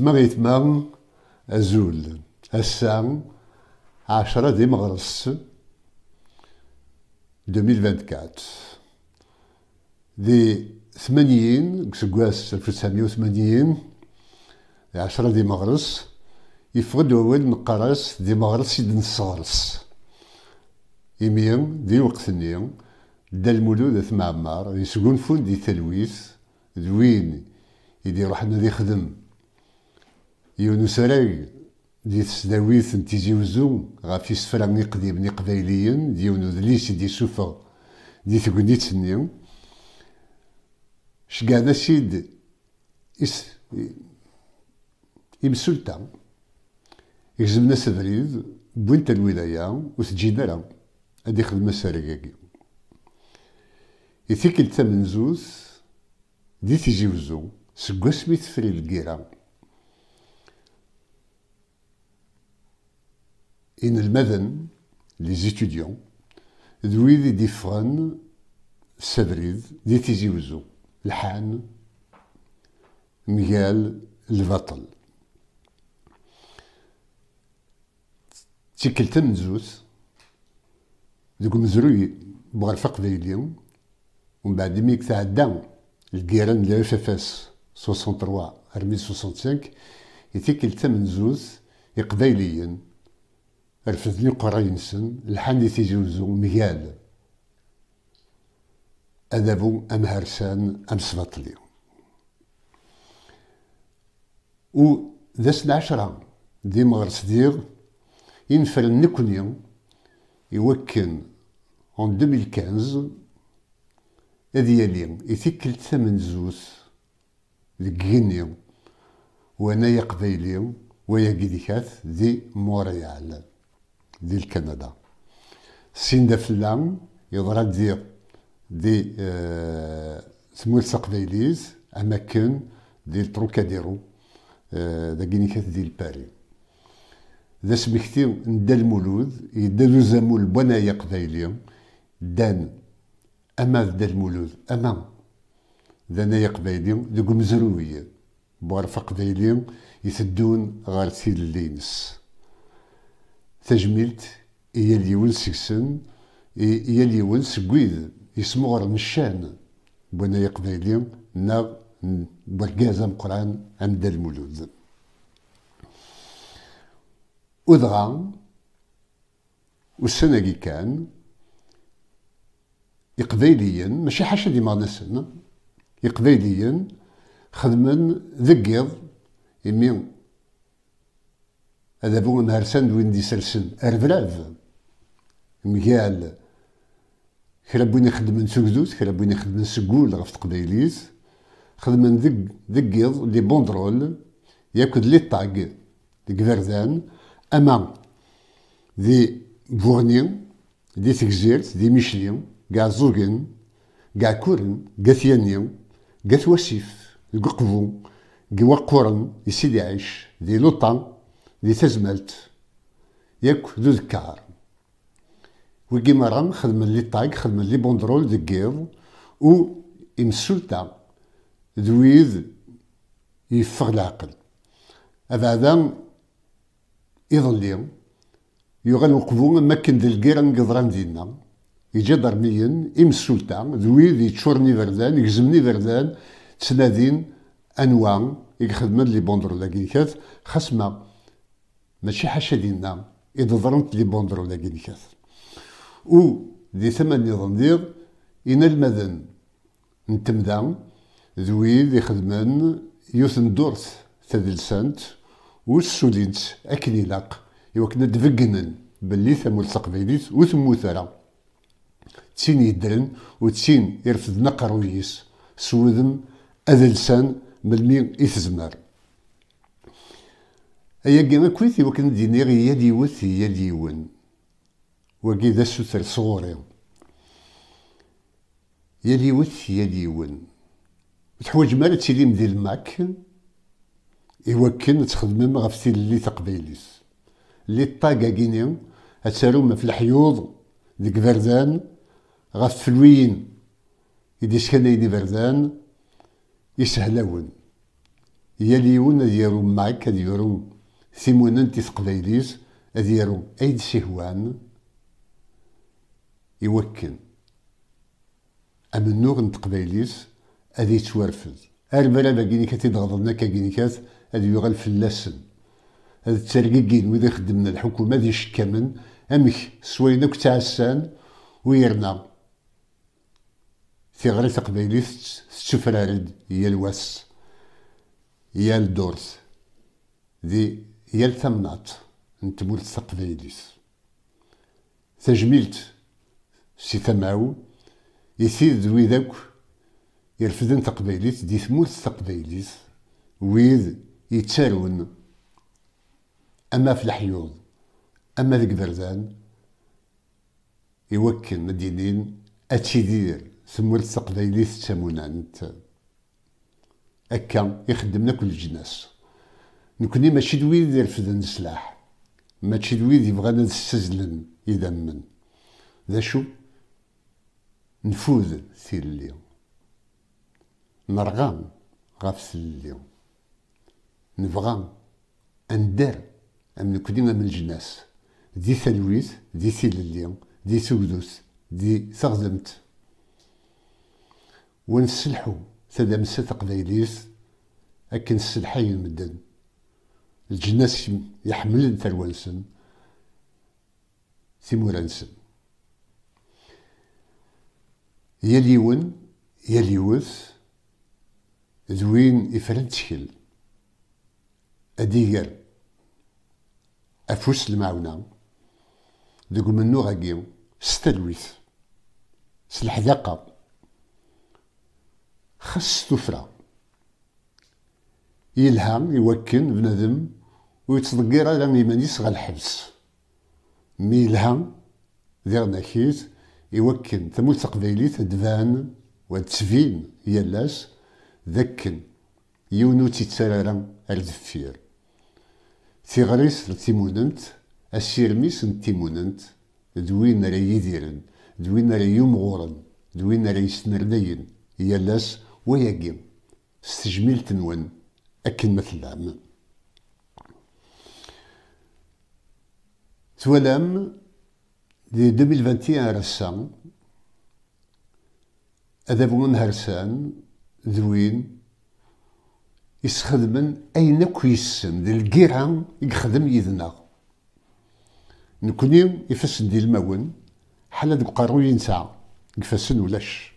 تما غيتما أزول السام عشرة دي مغرس 2024 دي ثمانيين سكواس ألف وتسعمية وثمانيين عشرة دي مغرس يفقد أول نقرس دي مغرس يدن صغرس إميم دي وقتني دا المولود ثم عمار يسقون فون دي تلويث دوين يدي روحنا دي خدم يونو سراي دي تسداويت تيزي وزو غا في سفرا نقديم نقبايليين ديون ودليس دي سوفا دي ثقونيت نيو شقانا سيد إس إم سلطة إجزمنا سفريد بوينت الولاية وسجينا راه هادي خدمة سارقاكي إثيكل تمن زوز دي تيزي وزو سكو سميت فري الكيران إن المذن لي زيتيديون ذ ويد يدفغن السبريد دي تيزي وزو الحان ميال البطل تم زوس ذوك مزروي بغا الفقد اليوم ومن بعد ميك تعدا الكيران ديال اف اف اس 63 ارمي 65 يتيكلت مزوت يقبايليا الفذني قرينسن الحاني تيجوزو ميال أدبو أم هرسان أم سفطلي و دس العشرة دي مغر صديق ينفر النكوني يوكن عن 2015 هذه اليوم يتكل ثمن زوث لجيني وانا يقضي اليوم ويا دي موريال ديال كندا دا فلام يظهر دي دي آه سمولسا اماكن ديال تروكاديرو آه، دا غينيكات ديال باري ذا سمكتي ندا المولود يدا زامو البنايا قبايلي دان اما دا المولود اما دانا قبايلي دوك مزروية بوار قبايلي يسدون غار سيد اللينس تجميلت هي اللي يون سكسن هي اللي يون سكويد يسمغر الشان بنا يقضي اليوم نا بركازا مقران عند المولود وذغا والسنة اللي كان إقبيليا ماشي حاشا ديما نسن إقبيليا خدمن ذكيض يمين هذا بو مهرسان وين دي سلسن ارفلاف مقال خلا بوين يخدم من سوكزوز خلا بوين يخدم يخدمن سكول غف خدم من ذك ذك يض لي بوندرول ياكد لي طاق ديك اما دي بورني دي تكزيرت دي ميشلي كاع زوغن كاع كورن كاع ثياني كاع تواسيف كقبو كوا قرن يسيدي عيش دي لوطان ذي تزملت ياك ذو ذكار ويجي مرام خدم لي طاق خدم لي بوندرول دقيض و يمسلتا ذويذ يفغ العقل هذا هذا إذن لي يغنو قبو ما كان ذي القيران قدران دينا يجي درميا يمسلتا ذويذ يتشورني بردان يجزمني بردان تسنادين أنواع يخدم لي بوندرول لكن كات خصمه ماشي حاشا ديالنا إذا ضرمت لي بوندرولا كي نكاس و دي ثمن نظام دير إن المذن لي ذوي يوسن دورس يوثن دورث تدلسانت وسولينت أكن يلاق يوكنا دفقنن باللي ثمو التقبيليت ثمو ثرا تين يدرن و تين يرفد نقرويس سوذم أذلسان ملمين إثزمار أيا كان كويس يمكن ديني غي يدي وث يدي ون وكي ذا السوثر صغوري يدي وث يدي ون تحوج مالا تسيدي مديل ماك إوا كان تخدم ما غفتي اللي تقبيليس اللي طاقا كيني أتسالو ما في الحيوض ديك فردان غف فلوين إذا سكان إيدي فردان يسهلون يا ليون ديرو معك ديرو سيمون انتي سقليليس اديرو ايد سيهوان يوكن امنوغ نتقبيليس ادي تورفز البلا باقيني كاتي ضغطنا كاقيني كات ادي يغل فلاسن هاد الترقيقين ويدي خدمنا الحكومة ذي شكامن امك سوينا تعسان ويرنا في غري تقبيليس تشفرارد يا الواس يا الدورس ذي هي الثمنات نتمول تمولت تجميلت سي ثماو يسيد ويد اك يرفدن تقبايليت دي ثمولت تقبايليت ويد يتشارون اما في الحيوض اما ذي بردان يوكل مدينين اتشيدير ثمولت تقبايليت تشامونانت هكا يخدمنا كل الجناس نكوني ماشي د ديال يرفدن السلاح ماشي د يبغانا نستزلن يدمن ذا شو نفوذ اليوم نرغم غاف اليوم نفغم اندر ام نكوني من الجناس دي تلويث دي اليوم دي سودوس دي سغزمت ونسلحو تدمسة تقبيليس أكن السلحي المدن الجناس يحملن ثروانسن ثمورانسن يليون يليوث يا ليوث ذوين أدير أفوس المعونة دوك منو غاكيو ستلويث سلحذاقة خص تفرى يلهم يوكن بنادم ويتضقير على ميمانيس غا الحبس ميلها ذير دير ناكيت يوكن تموت تقبيلي تدفان وتسفين يلاس ذكن يونو تيتسرارا الدفير تيغريس لتيموننت السيرميس نتيموننت دوين راه يديرن دوين راه يمغورن دوين راه يسنردين يلاس وياقيم تنوان أكن مثل العمل توالام دي 2021 رسام هذا هو هرسان ذوين يسخدمن اين كويسن ديال الكيران يخدم يدنا نكوني يفسد ديال الماون حالا دوك قاروين ساعه يفسد ولاش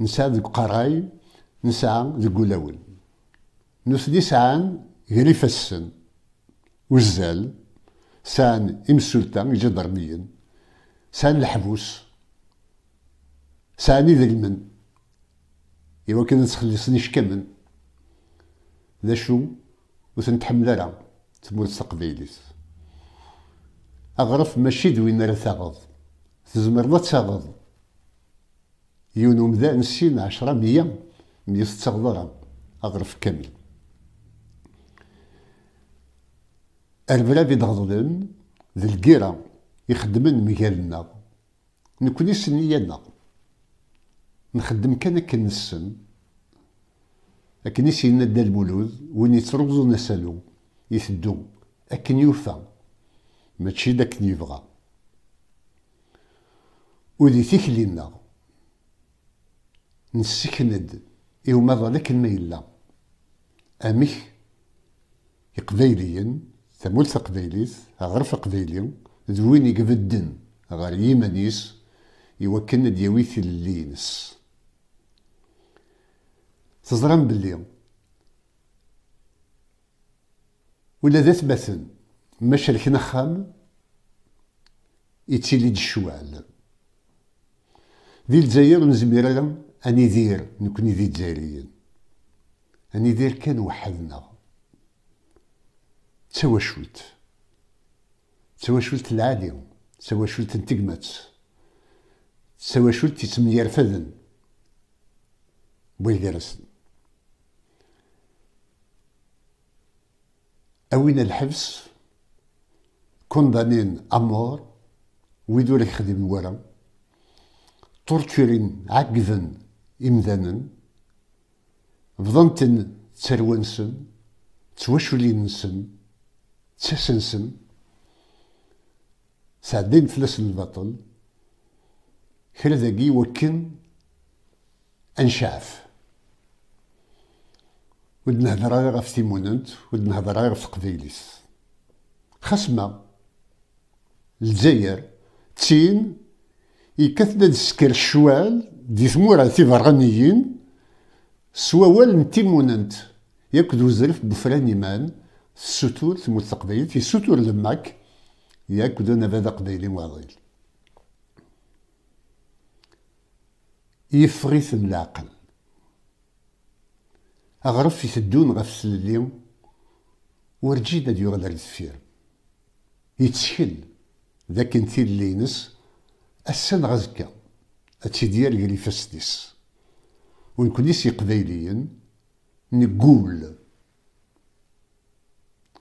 نساع دوك قراي نساع دوك الاول نوسدي ساعه غير يفسن وزال سان إم السلطان جدرميا سان الحبوس سان المن إوا كان تخلصني شكمن ذا شو وثنتحمل راه تموت تقبيليس أغرف ماشي دوين راه تاغض تزمر ما تاغض يونو مدان سين عشرة مية مية ستة أغرف كامل البلا في ذي للقيرة يخدمن مجالنا نكوني سنيانا نخدم كان كنسن لكن يسينا دا المولود وين يتروزو نسالو يسدو أكن ما ماشي داك نيفغا ودي تيكلينا نسكند إيو مضى لك الميلة أمي يقبيليين ثمول ثقديليس غرف قبيلي زويني قفدن غار يمانيس يوكلنا دياوي اللينس تزرم باللي ولا ذات مثل ماشي الكنخام يتيلي الشوال ذي الجزائر نزمير اني ذير نكوني ذي الجزائريين اني ذير كان وحدنا تواشوت تواشوت العادي تواشوت التقمات يرفذن تتميرفدن درسن أوين الحبس كوندانين أمور ويدور يخدم ورا تورتورين عقذن إمذانن بضنتن تسروانسن تواشولينسن تسنسم سعدين فلس البطل خير ذاقي وكن انشاف ود نهضر غير في تيموننت ود نهضر غير في قبيليس خصمة الجزائر تين يكثنا نسكر الشوال دي ثمورة تيفرغنيين سوا وال تيمونانت ياك دوزرف بفران إيمان الستور تموت تقبيلت في ستور لماك ياك ودنا بهذا قبيلي واضيل يفريث العقل أغرف سدون غف اليوم ورجينا ديور السفير يتشل ذاك انتي اللي ينس السن غزكا هادشي ديال غير يفسديس ونكون قبيليين نقول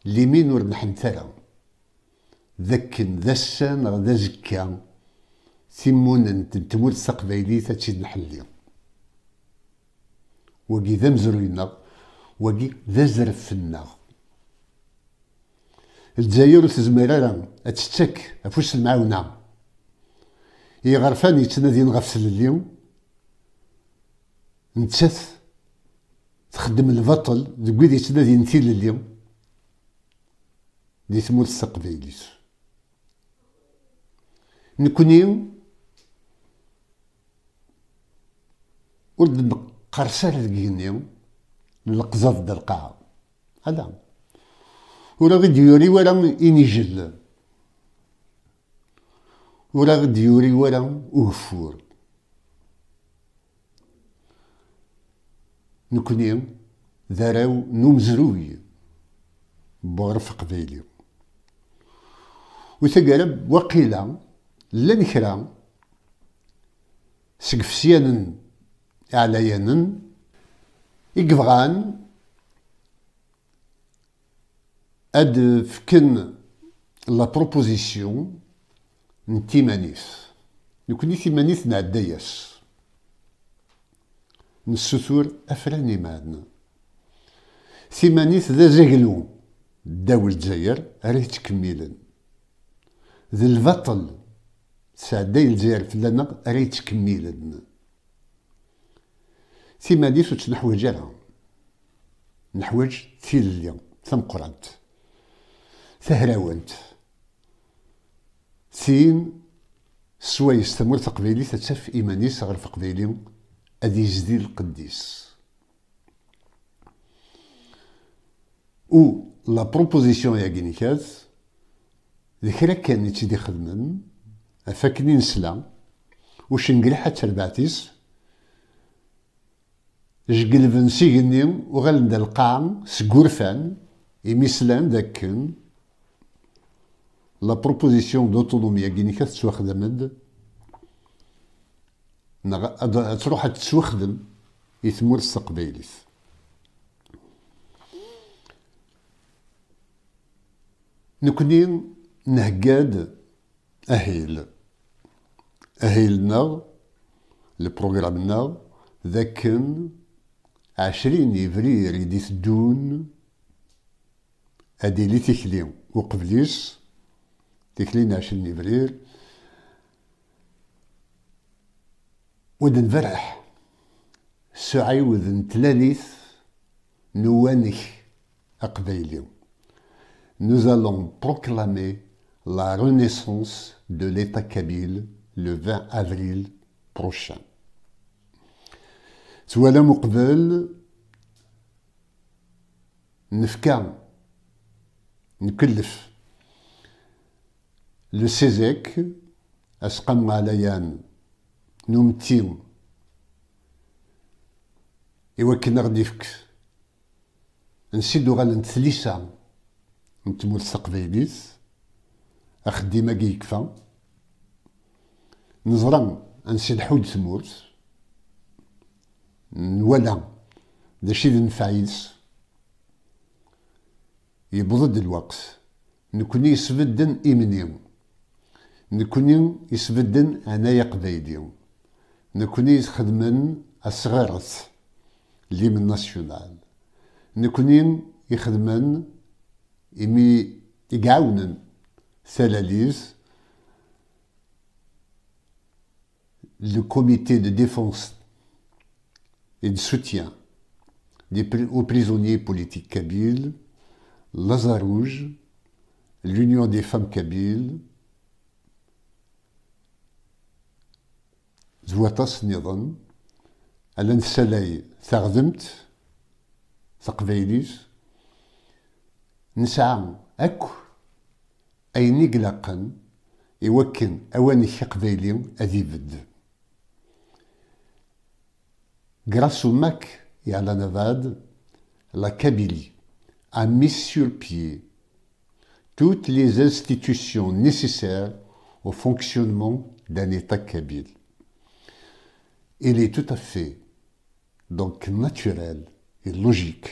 لمين ورد حنثرا ذكن ذا الشان ذا زكا ثمونا تمور التقبيلية تشد نحلي وقي ذا مزروينا وقي ذا زرفنا الجزائر تزميرالا تشتك فوش المعاونة هي غرفان يتنادين غفسل اليوم نتشث تخدم البطل دقيدي تنادي نثيل اليوم دي تمول سقفيليس نكونيو ولد قرشال الكينيو لقزاز د القاعة هذا ولا غديوري ولا إنجل ولا غديوري ولا أوفور نكونيو داراو نومزروي بغرف قبيليو وتقرب وقيلا لن كرا سقفسيان سيانا إقفغان أد فكن لا بروبوزيسيون مانيس نكوني تيمانيث نعداياس نسثور أفراني مادنا ثمانيث ذا زغلو داو الجزائر راه كميلن ذي البطل سعدين الجزائر فلانا راه يتكمل هادنا سيما ديس وتنحوج راه نحوج ثم تمقرنت تهراونت سين سوايس استمر تقبيلي تتشف إيمانيس غير فقبيلي أدي جديد القديس و لا بروبوزيسيون يا غينيكاز ذكرى كان يتدي خدمن أفاكني نسلا وش نقلح حتى الباتيس جقل فنسي غني وغلن دلقا سقورفان إميسلان داكن لا بروبوزيسيون دوتونومي غيني كتسوخدمد نغا تروح تسوخدم يثمر استقبالي نكونين نهجاد أهيل أهيلنا نغ ذاكن عشرين يفرير يديث دون أدي لي تيكلي وقبليس تكلينا عشرين يفرير فرح سعي وذن تلاليث نوانك أقبيلي Nous allons proclamer la renaissance de l'État kabyle le 20 avril prochain. Souala Mouqbel, Nefkam, Nkullef, le Sézek, Asqam Alayan, Noumtim, et Wakinardifk, Nsidoural Ntlissam, Ntmoul Sakvelis, أخديماكي أن نزرم حود ثموت نولا ذا شيد نفايس يبضد الوقت نكوني يسبدن إمنيو نكوني يسبدن أنا يقبيديو نكوني يخدمن الصغارت لي من ناسيونال نكوني يخدمن إمي يقعونن le comité de défense et de soutien des, aux prisonniers politiques kabyles, Lazarouge, l'Union des femmes kabyles, Zwatas Niron, Alan Saleh Sarzumt, Sakveilis, Nsaam Grâce au MAC et à la NAVAD, la Kabylie a mis sur pied toutes les institutions nécessaires au fonctionnement d'un État kabyle. Il est tout à fait donc naturel et logique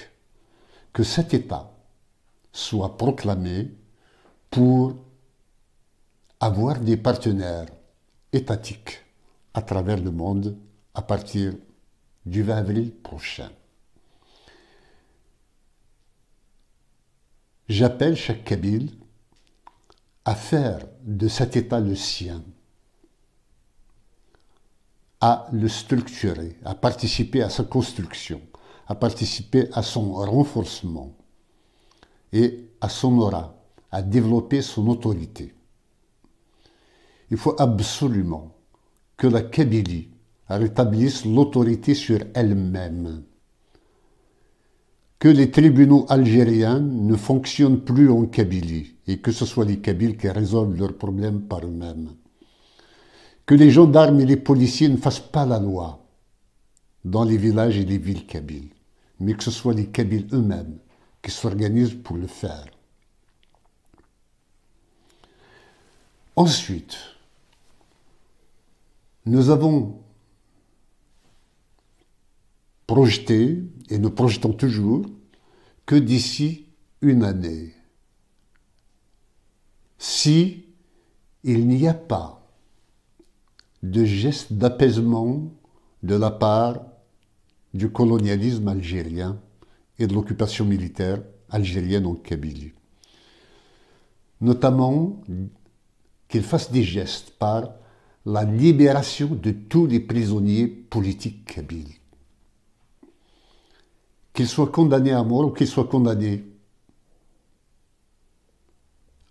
que cet État soit proclamé pour avoir des partenaires étatiques à travers le monde à partir du 20 avril prochain. J'appelle chaque Kabyle à faire de cet État le sien, à le structurer, à participer à sa construction, à participer à son renforcement et à son aura à développer son autorité. Il faut absolument que la Kabylie rétablisse l'autorité sur elle-même, que les tribunaux algériens ne fonctionnent plus en Kabylie et que ce soit les Kabyles qui résolvent leurs problèmes par eux-mêmes, que les gendarmes et les policiers ne fassent pas la loi dans les villages et les villes kabyles, mais que ce soit les Kabyles eux-mêmes qui s'organisent pour le faire. Ensuite, nous avons projeté, et nous projetons toujours, que d'ici une année, si il n'y a pas de geste d'apaisement de la part du colonialisme algérien et de l'occupation militaire algérienne en Kabylie. Notamment qu'il fasse des gestes par la libération de tous les prisonniers politiques kabyles. Qu'ils soient condamnés à mort ou qu'ils soient condamnés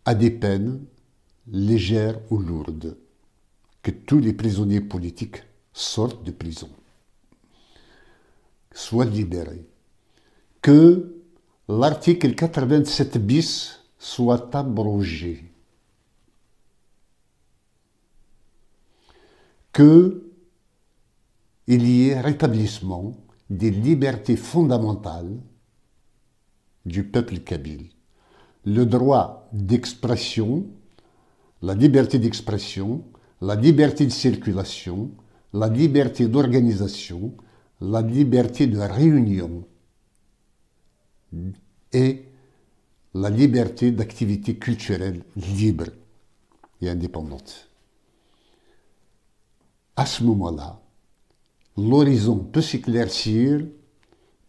à des peines légères ou lourdes, que tous les prisonniers politiques sortent de prison, soient libérés, que l'article 87 bis soit abrogé que il y ait rétablissement des libertés fondamentales du peuple kabyle. Le droit d'expression, la liberté d'expression, la liberté de circulation, la liberté d'organisation, la liberté de réunion et la liberté d'activité culturelle libre et indépendante à ce moment-là, l'horizon peut s'éclaircir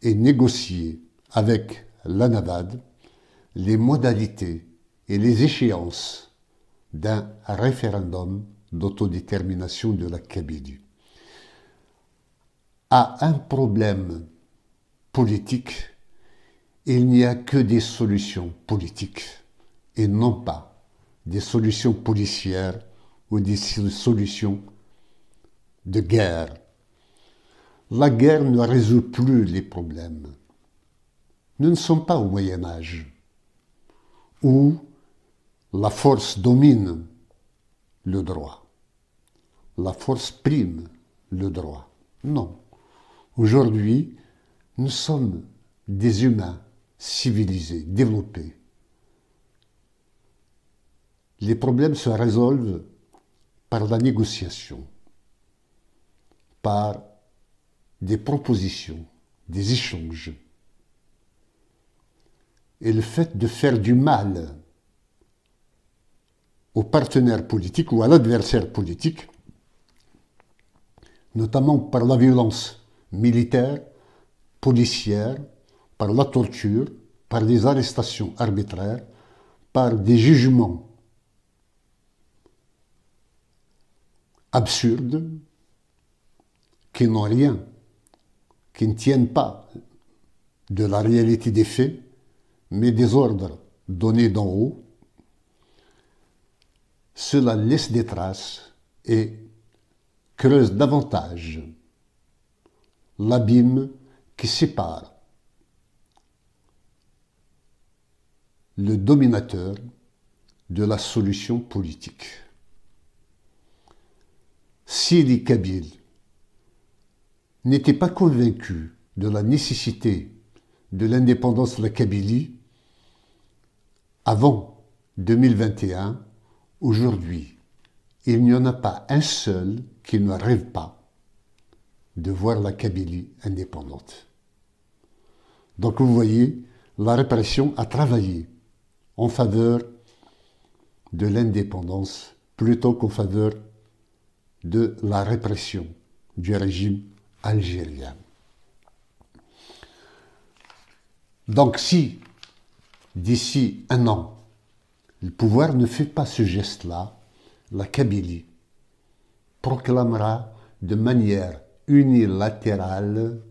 et négocier avec la les modalités et les échéances d'un référendum d'autodétermination de la Kabylie. À un problème politique, il n'y a que des solutions politiques et non pas des solutions policières ou des solutions de guerre. La guerre ne résout plus les problèmes. Nous ne sommes pas au Moyen Âge, où la force domine le droit, la force prime le droit. Non. Aujourd'hui, nous sommes des humains civilisés, développés. Les problèmes se résolvent par la négociation par des propositions, des échanges. Et le fait de faire du mal au partenaire politique ou à l'adversaire politique, notamment par la violence militaire, policière, par la torture, par des arrestations arbitraires, par des jugements absurdes, qui n'ont rien, qui ne tiennent pas de la réalité des faits, mais des ordres donnés d'en haut, cela laisse des traces et creuse davantage l'abîme qui sépare le dominateur de la solution politique. Si les n'était pas convaincus de la nécessité de l'indépendance de la Kabylie avant 2021, aujourd'hui, il n'y en a pas un seul qui ne rêve pas de voir la Kabylie indépendante. Donc vous voyez, la répression a travaillé en faveur de l'indépendance plutôt qu'en faveur de la répression du régime donc si d'ici un an, le pouvoir ne fait pas ce geste-là, la Kabylie proclamera de manière unilatérale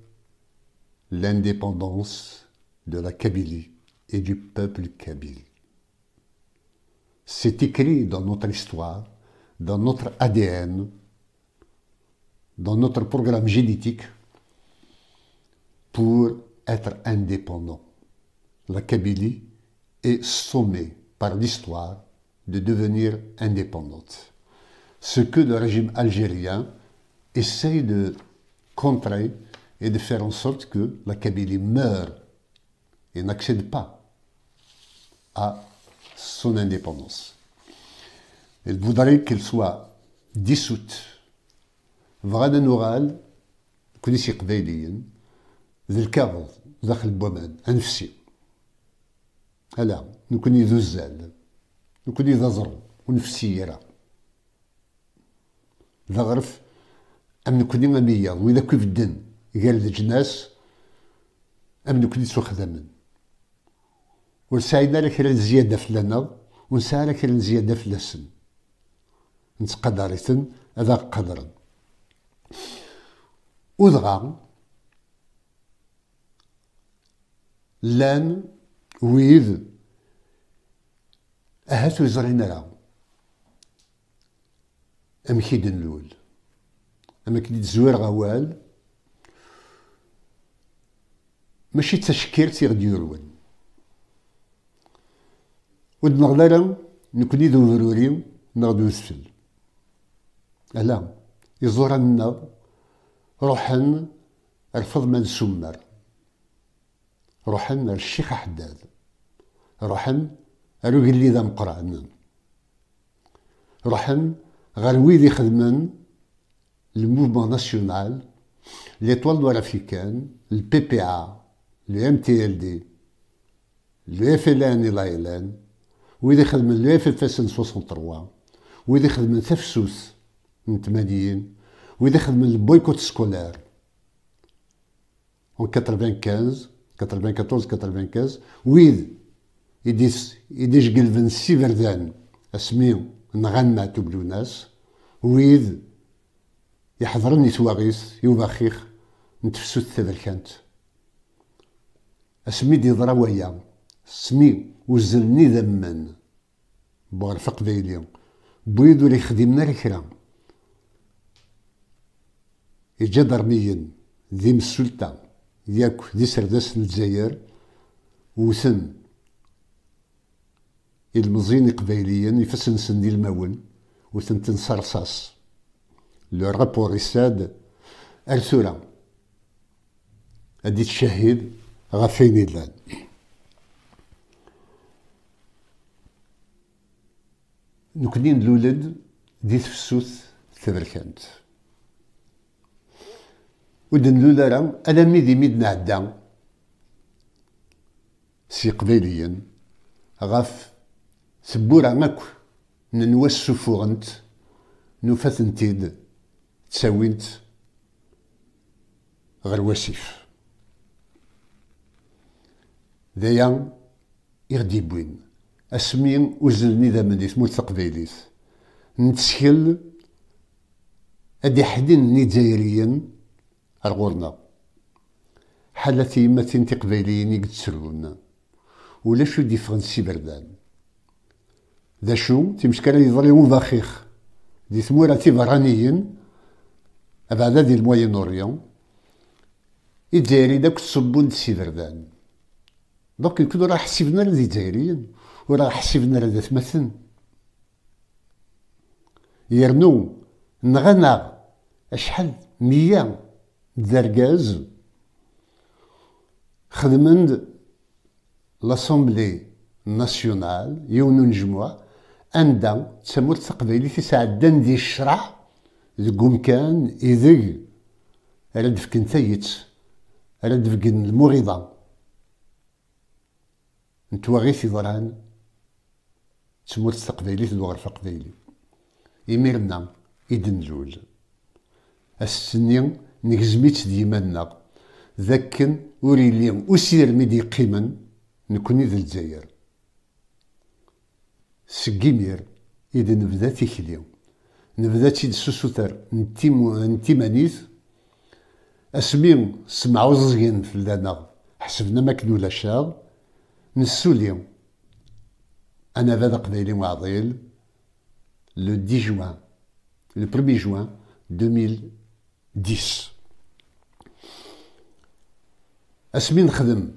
l'indépendance de la Kabylie et du peuple kabyle. C'est écrit dans notre histoire, dans notre ADN, dans notre programme génétique pour être indépendant. La Kabylie est sommée par l'histoire de devenir indépendante. Ce que le régime algérien essaye de contrer et de faire en sorte que la Kabylie meure et n'accède pas à son indépendance. Elle voudrait qu'elle soit dissoute بغانا نوغال كلشي قبيليا ذا الكابل داخل البومان انفسي هلا نكوني ذو الزال نكوني ذا زر ونفسي يرا ذا غرف أم نكوني مامية وإذا كيف الدن قال الجناس أم نكوني سخدمن ونساعدنا لك زيادة في لنا ونساعدنا لك زيادة في لسن نتقدرتن هذا قدرا Udra, lan wid ahat ur ẓrin ara amek i d-nlul am akken i d-zwir awal ماشي تشكيرت يغد يرون ودنا غلالا نكوني ذو ضروري نغدو نسفل اهلا يزورنا روحن رفض من سمر روحن الشيخ حداد روحن ارو قليدا مقرعن روحن غير ويدي خدمن الموفمون ناسيونال ليطوال دو رافيكان البي بي ا لو ام تي ال دي لو اف ال ان لايلان ويدي خدمن لو اف اف اس 63 ويدي خدمن تفسوس من الثمانيين وإذا خدم البويكوت سكولار اون 95 94 95 ويد يديس يديش سي سيفردان اسميو نغنى تبلو ناس ويد يحضرني سواغيس يوبا خيخ نتفسو التبركانت اسمي دي ضرا ويا سمي وزلني ذمن بغرفق ذي اليوم بويدو لي خدمنا الكرام الجدرميين ذي السلطة ياك ذي سردس الجزائر وثن المزين قبيليا يفسن سن الماون وثن وسن تنصرصاص لو رابور يساد أرسولا هادي تشهد غافين يدلان نكنين الولد دي تفسوث تبركانت ودنلولارا انا ميدي ميد نعدا سي قبيليا غاف سبورا ماك ننواس سفوغنت نتيد تساوينت غير وسيف ذايا يغدي بوين اسمي وزلني ذا من تموت تقبيليت نتسكل ادي حدين نيجيريا ار حالة ما تقبيليين قد سرون ولا شو ديفغن سي بردان ذا شو تمشكلة يضريون ضخيخ دي ثمورة تبرانيين أبعد ذي الموين اوريون الجزائري داك الصبون سي بردان دوك يكونوا راه حسبنا لذي الجزائريين وراه حسبنا لذي ثمثن يرنو نغنى اشحال مياه درجاز خدمند لاسومبلي ناسيونال يونو نجموع عندها تسمو التقبيلي في سعدان دي الشرع لقمكان إذي رد في كنتيت رد في كن المغيضة نتوا غي في ظران تسمو التقبيلي في الغرفة القبيلي إميرنا إدن جوج السنين نجزميت ديما لنا ذاك ور يلي أسير ميدي قيمن نكوني ذا الجزائر سكيمير إذا نبدا تيكلي نبدا تيد سوسوتر نتيم نتيمانيت أسمي سمعو زين فلانا حسبنا ما كنو لا شاب نسولي أنا هذا قبيلي معضيل لو 10 جوان لو 1 جوان 2010 اسمي نخدم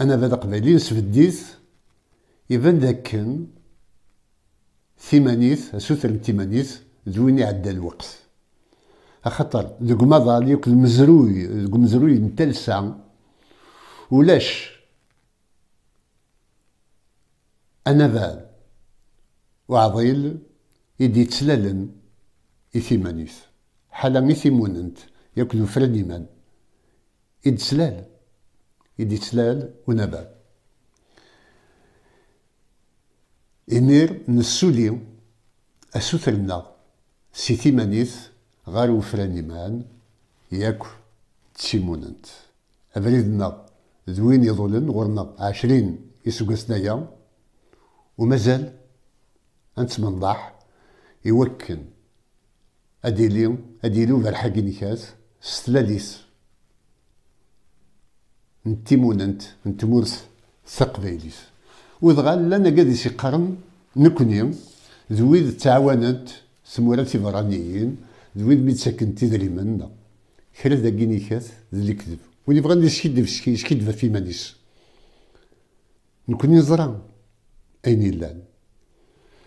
انا بدا قبالي نسفديت يبان داكن ثمانيت سوثر ثمانيت زويني عدا الوقت خاطر ذوك مضال يوك المزروي ذوك المزروي نتا لسا ولاش انا ذا وعضيل يدي تسلالن إثيمانيث حالا ميثيموننت انت ياكلو فرد إيمان يدي تلال ونبات إمير نسوليو أسوثرنا سيتي مانيث غار وفران إيمان ياك تيموننت أبريدنا ذوين يظلن غورنا عشرين يسوقسنايا ومازال أنت منضح يوكن أديليو أديلو فرحة كينيكاز ستلاليس نتيمونانت نتمورس تقبايليت ودغا لنا قاد شي قرن نكني ذويد تعاونت سمورة تيبرانيين ذويد مي تساكن تيدريمن كرا داكي نيكات ذلي كذب ولي بغا يشكدب يشكدب في مانيش نكوني زران اين لان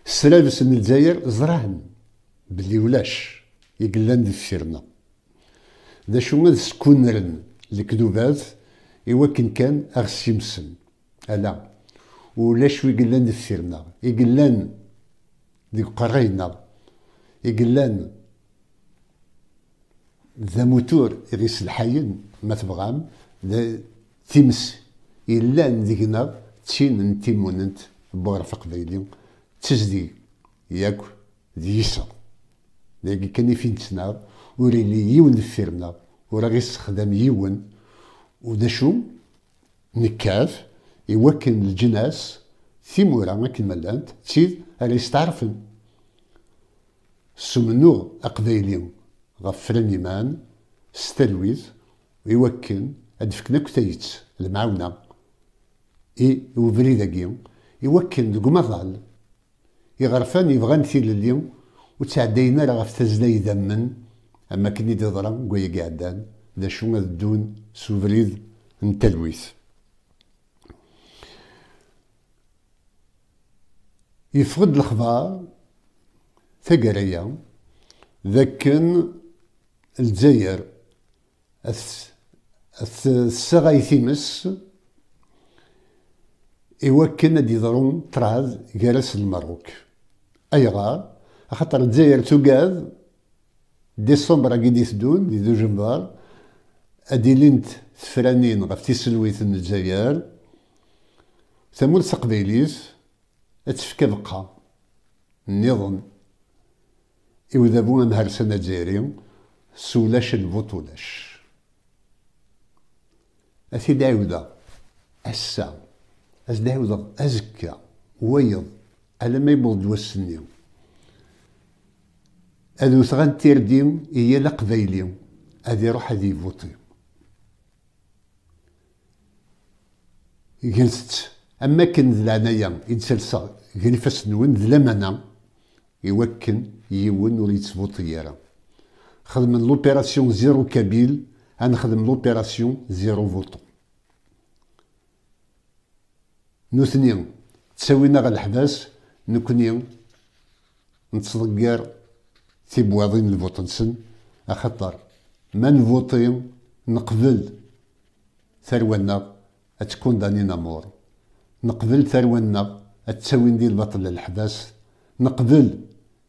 السلابس من الجزائر زران بلي ولاش يقلان دفيرنا دا شو ما سكونرن الكذوبات إوا كان أغس يمسن ألا ولا شوي قلان ثيرنا يقلن ديك قراينا يقلن ذا موتور غيس الحين ما تبغام ذا تيمس إلا نديقنا تين نتيموننت بورف قبيلي تزدي ياك ديسا لكن كان فين تسنا وريلي يون ثيرنا ورا غيس يون ودشو نكاف يوكن الجناس ثمورة ما كن ملانت تسيد هل يستعرفن سمنو أقذيلي غفرن يمان ستلويز ويوكن أدفكنا كتايت المعونة إي وفريدا جيم يوكن دو مظال يغرفان يبغان ثيل اليوم وتعدينا راه في تزلاي ذمن أما كني دضرا قوي قعدان دا شو دون سوفريد نتلويث يفقد الخبار ثقرية ذكن الجزائر الثغاي ثمس يوكن دي ظروم تراز جرس المروك أي غار خاطر الجزائر توقاد ديسمبر كي دون دي دو دي أديلنت تفرانين غف تسلويت الجزائر ثمول سقبيليس تفكى بقى نظن ذابو أنهار سنة جيري سولاش البطولاش أثي دعوذة أسا أز دعوذة أزكا ويض على ما يبغض وسني أذو ثغان تيرديم إيا لقبيلي أذي روح أذي فوطي جنست اما كن ذ العنايه يتسلسل غير فاسنون ذل لمنه يوكن يون وليت يتسبوط طياره خدم لوبيراسيون زيرو كابيل غنخدم لوبيراسيون زيرو فوطو نوثني تساوينا غا الحباس نكوني نتصدقر بواضين الفوطنسن أخطر ما نفوطي نقبل النار أتكون داني نامور نقبل ثرونا أتساوين دي البطل للحباس نقبل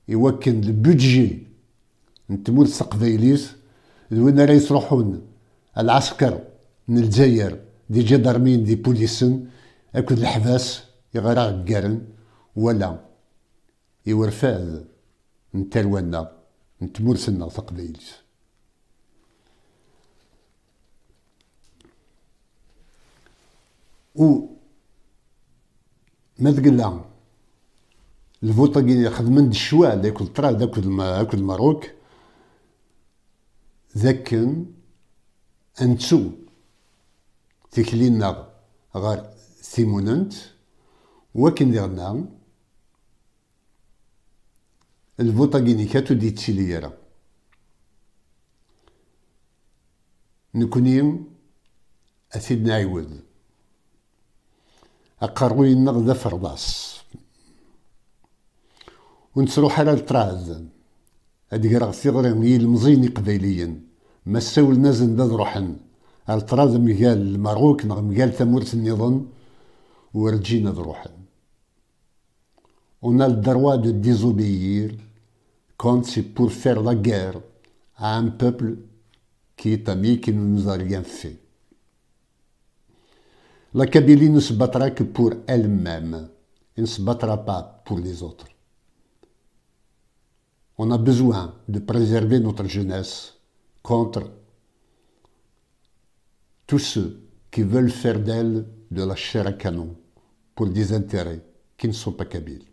يوكن البودجي نتمول سقفيليس وين راه يسرحون العسكر من الجزائر دي جدرمين دي بوليسن أكد الحباس يغرا قرن ولا يورفاذ نتمول سنة سقفيليس و ما ذقلا الفوطا كي خدمن الشوا داك الطرا داك داك المروك ذاكن انتو تكلينا غار سيموننت وكن ديرنا الفوطا كيني كاتو دي تشيليرا نكونيم أسيدنا عيوذ أقروي النغذة فرداس ونسرو على التراز أدقرغ صغري مي المزيني قبيليا ما ساول نازن داد روحن التراز مقال الماروك نغ مقال تمورت النظام ورجينا دروحن ونال دروا دو ديزوبيير كونت سي بور فير لاكار ان بوبل كي تامي كي نو نزاريان فيه La Kabylie ne se battra que pour elle-même elle ne se battra pas pour les autres. On a besoin de préserver notre jeunesse contre tous ceux qui veulent faire d'elle de la chair à canon pour des intérêts qui ne sont pas kabyles.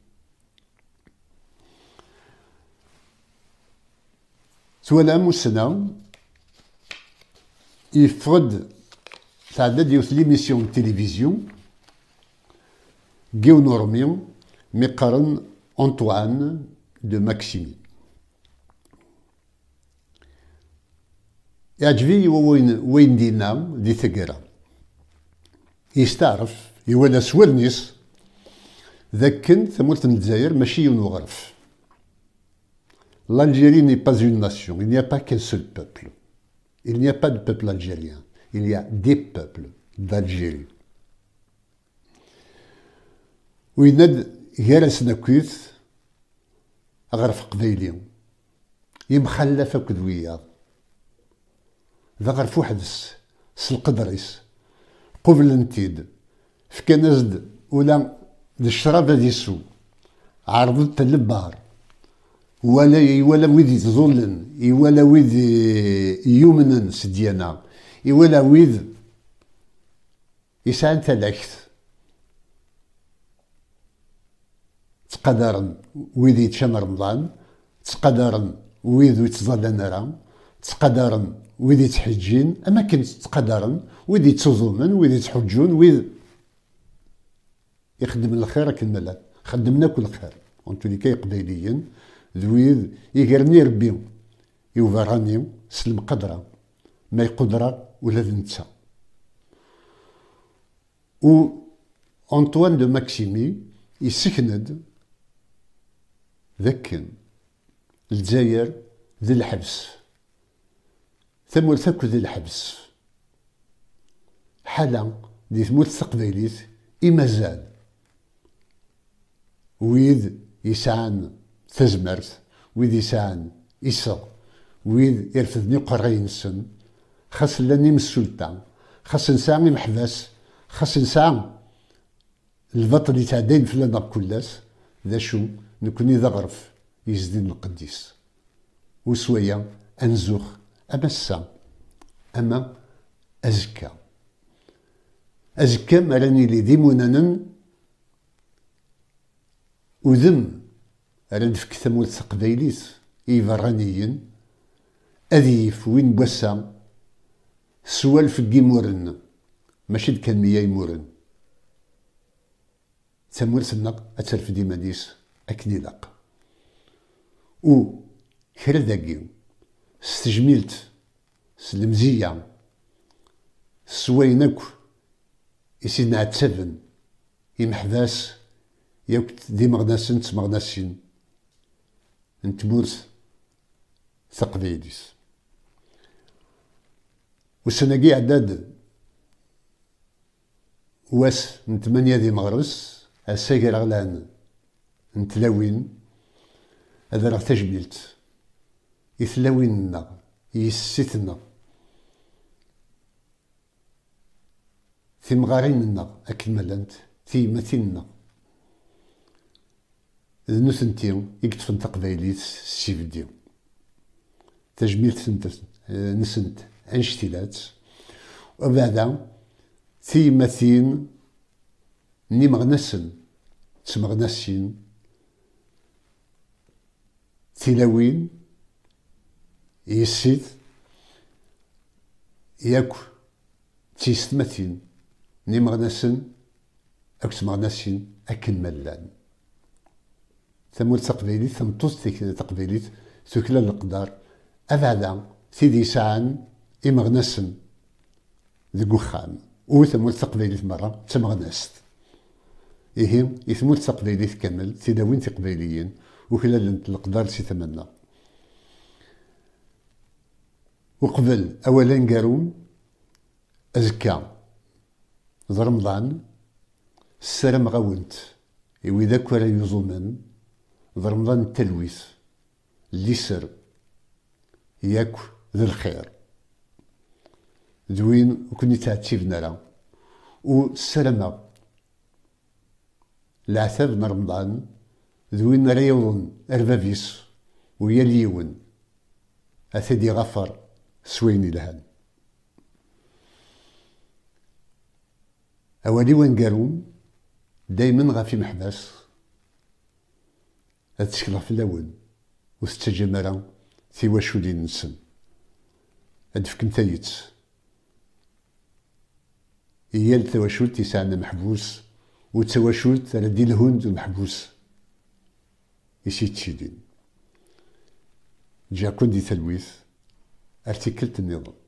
il ça a dire aussi l'émission de télévision, Géonormien, Mekaran Antoine de Et Maximi. يعجبني وين وين دينا دي ثقيرة يستعرف يوالا سورنيس ذاكن ثمرة الجزائر ماشي ونغرف وغرف L'Algérie n'est pas une nation, il n'y a pas qu'un seul peuple. Il n'y a pas de peuple algérien. il y a des peuples d'Algérie. ويناد يارس نكويث غرف قبيلي يمخلف اكد وياض ذا غرف وحدس سلقدريس قبل نتيد فكان ولا الشراب هذا يسو عرضت للبار ولا ولا ويدي تظلن ولا ويدي يمنن سديانا يولا ويذ يسان تلاكت تقدرن ويذي تشم رمضان تقدرن ويذو يتزادن رام تقدرن ويذي تحجين أما كنت تقدرن ويذي تظلمن ويذي تحجون ويذ يخدم الخير كن ملاد خدمنا كل خير وانتو لي كي قبيليين ذويذ يغرني ربي يوفراني سلم قدرة ما يقدره ولا د و أنطوان دو ماكسيمي يسكند ذاك الجزائر ذي الحبس ثم تاكل ذي الحبس حالا دي تموت تقبيليت إي مازال ويد يسعان تزمرت ويد يسعان يسر ويد يرفضني قرينسن خاص لاني من السلطه خاص نساع محبس خاص نساع البطل اللي تعدين في لنا كلاس ذا شو نكوني ذا غرف يزدين القديس وسويا انزوخ اما السا اما ازكى ازكى مراني لي ديمونان وذم راه نفك ثمول تقبيليس ايفرانيين اذيف وين بوسام سوالف مورن ماشي د مياي يمورن تمور سنق أترف دي ديس أكدي لاق و كرا داكي استجميلت سلمزية سوينك يسيدنا عتابن يمحداس ياك دي مغناسين تمغناسين نتمورس ثقبيديس كي عداد واس من ثمانية ذي مغرس الساقر غلان نتلاوين هذا راه تجميلت يثلاويننا يسيتنا مغاريننا أكد ما لانت تيماتيننا ذ نوثنتي يكتفن تقبايليت السيفدي تجميلت آه، نسنت انشتلات وبعدا تي مثين ني مغنسن تمغنسين تلاوين يسيت ياك تيستمثين ني مغنسن اك تمغنسين اكن ملان ثمود ثم ثمتوس تقبيليت ثكلا القدر أبدا سيدي سان إمغنسن ذي وخام و ثمود تقبيليت مرة تمغناست إيه يثمود تقبيليت كامل تداوين تقبيليين وخلال القدر تتمنى وقبل أولا قارون أزكى ذا رمضان السلام غاونت إذا كورا يزومن رمضان التلويث اللي سر ياك ذا الخير زوين وكوني تعتيف نرى و العتاب من رمضان زوين راه يوضن اربابيس ويا ليون اثدي غفر سويني الهان اوالي وين قالون دايما غافي محبس اتشكل في الاول وستجمرا في واشو نسم ادفكم تايتس هي التواشلت تسعنا محبوس وتواشلت ردي الهند محبوس إشي تشيدين جاكون دي تلويث ارتكلت النظام